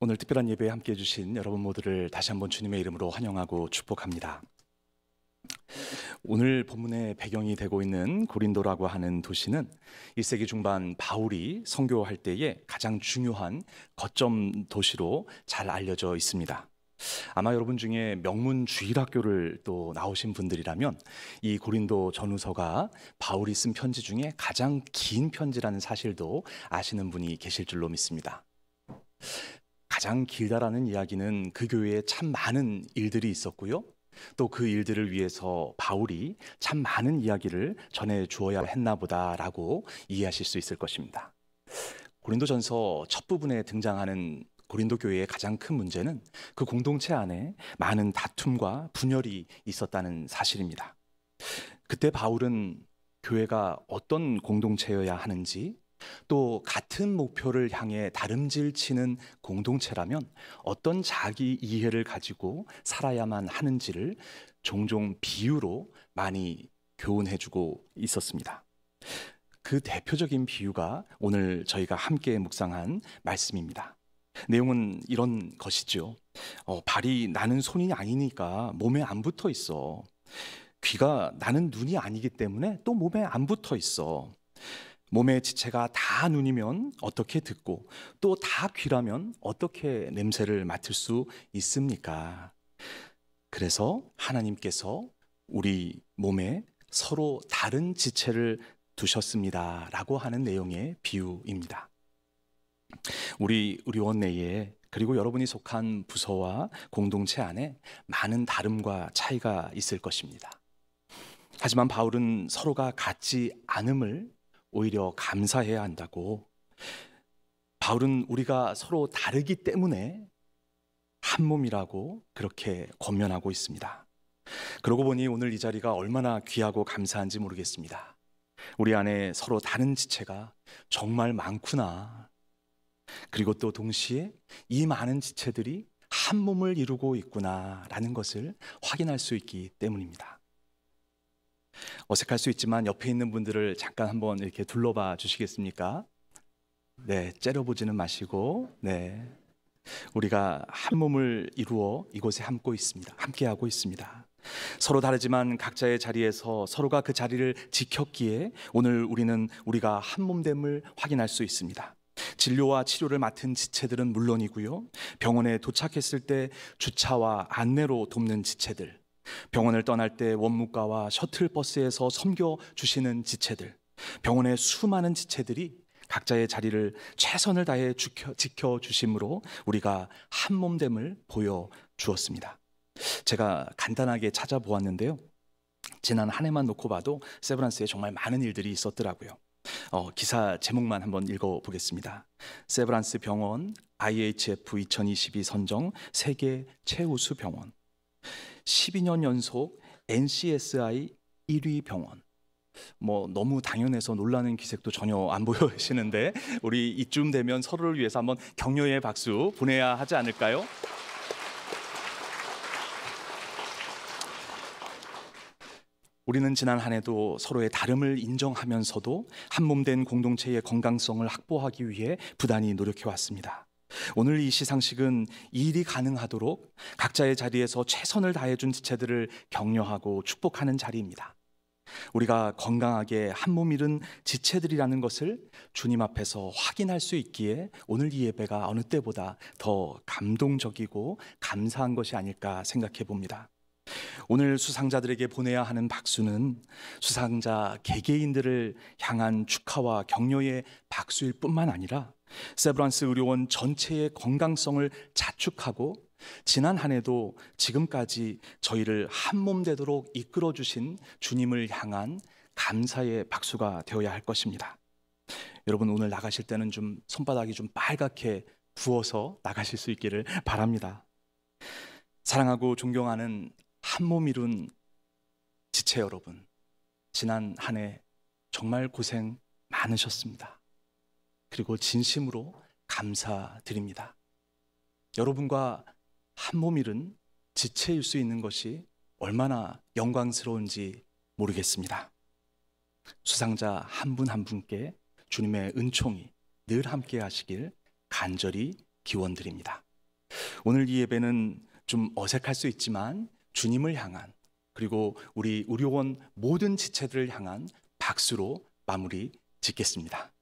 오늘 특별한 예배에 함께해 주신 여러분 모두를 다시 한번 주님의 이름으로 환영하고 축복합니다. 오늘 본문의 배경이 되고 있는 고린도라고 하는 도시는 1세기 중반 바울이 선교할 때에 가장 중요한 거점 도시로 잘 알려져 있습니다. 아마 여러분 중에 명문 주일학교를 또 나오신 분들이라면 이 고린도 전후서가 바울이 쓴 편지 중에 가장 긴 편지라는 사실도 아시는 분이 계실 줄로 믿습니다. 가장 길다라는 이야기는 그 교회에 참 많은 일들이 있었고요. 또 그 일들을 위해서 바울이 참 많은 이야기를 전해 주어야 했나 보다라고 이해하실 수 있을 것입니다. 고린도전서 첫 부분에 등장하는 고린도 교회의 가장 큰 문제는 그 공동체 안에 많은 다툼과 분열이 있었다는 사실입니다. 그때 바울은 교회가 어떤 공동체여야 하는지 또 같은 목표를 향해 다름질치는 공동체라면 어떤 자기 이해를 가지고 살아야만 하는지를 종종 비유로 많이 교훈해주고 있었습니다. 그 대표적인 비유가 오늘 저희가 함께 묵상한 말씀입니다. 내용은 이런 것이죠. 어, 발이 나는 손이 아니니까 몸에 안 붙어 있어. 귀가 나는 눈이 아니기 때문에 또 몸에 안 붙어 있어. 몸의 지체가 다 눈이면 어떻게 듣고 또 다 귀라면 어떻게 냄새를 맡을 수 있습니까? 그래서 하나님께서 우리 몸에 서로 다른 지체를 두셨습니다. 라고 하는 내용의 비유입니다. 우리 의료원 내에 그리고 여러분이 속한 부서와 공동체 안에 많은 다름과 차이가 있을 것입니다. 하지만 바울은 서로가 같지 않음을 오히려 감사해야 한다고 바울은 우리가 서로 다르기 때문에 한 몸이라고 그렇게 권면하고 있습니다. 그러고 보니 오늘 이 자리가 얼마나 귀하고 감사한지 모르겠습니다. 우리 안에 서로 다른 지체가 정말 많구나. 그리고 또 동시에 이 많은 지체들이 한 몸을 이루고 있구나라는 것을 확인할 수 있기 때문입니다. 어색할 수 있지만 옆에 있는 분들을 잠깐 한번 이렇게 둘러봐 주시겠습니까? 네, 째려보지는 마시고, 네. 우리가 한 몸을 이루어 이곳에 함고 있습니다. 함께 하고 있습니다. 서로 다르지만 각자의 자리에서 서로가 그 자리를 지켰기에 오늘 우리는 우리가 한 몸됨을 확인할 수 있습니다. 진료와 치료를 맡은 지체들은 물론이고요. 병원에 도착했을 때 주차와 안내로 돕는 지체들, 병원을 떠날 때 원무과와 셔틀버스에서 섬겨 주시는 지체들, 병원의 수많은 지체들이 각자의 자리를 최선을 다해 지켜 주심으로 우리가 한 몸됨을 보여 주었습니다. 제가 간단하게 찾아보았는데요. 지난 한 해만 놓고 봐도 세브란스에 정말 많은 일들이 있었더라고요. 어, 기사 제목만 한번 읽어보겠습니다. 세브란스 병원 IHF 2022 선정 세계 최우수 병원. 12년 연속 NCSI 1위 병원. 뭐 너무 당연해서 놀라는 기색도 전혀 안보여지는데 우리 이쯤 되면 서로를 위해서 한번 격려의 박수 보내야 하지 않을까요? 우리는 지난 한 해도 서로의 다름을 인정하면서도 한몸된 공동체의 건강성을 확보하기 위해 부단히 노력해 왔습니다. 오늘 이 시상식은 일이 가능하도록 각자의 자리에서 최선을 다해준 지체들을 격려하고 축복하는 자리입니다. 우리가 건강하게 한몸 이른 지체들이라는 것을 주님 앞에서 확인할 수 있기에 오늘 이 예배가 어느 때보다 더 감동적이고 감사한 것이 아닐까 생각해 봅니다. 오늘 수상자들에게 보내야 하는 박수는 수상자 개개인들을 향한 축하와 격려의 박수일 뿐만 아니라 세브란스 의료원 전체의 건강성을 자축하고 지난 한 해도 지금까지 저희를 한 몸 되도록 이끌어 주신 주님을 향한 감사의 박수가 되어야 할 것입니다. 여러분 오늘 나가실 때는 좀 손바닥이 좀 빨갛게 부어서 나가실 수 있기를 바랍니다. 사랑하고 존경하는 한몸 이룬 지체 여러분, 지난 한 해 정말 고생 많으셨습니다. 그리고 진심으로 감사드립니다. 여러분과 한몸 이룬 지체일 수 있는 것이 얼마나 영광스러운지 모르겠습니다. 수상자 한 분한 한 분께 주님의 은총이 늘 함께 하시길 간절히 기원드립니다. 오늘 이 예배는 좀 어색할 수 있지만 주님을 향한 그리고 우리 의료원 모든 지체들을 향한 박수로 마무리 짓겠습니다.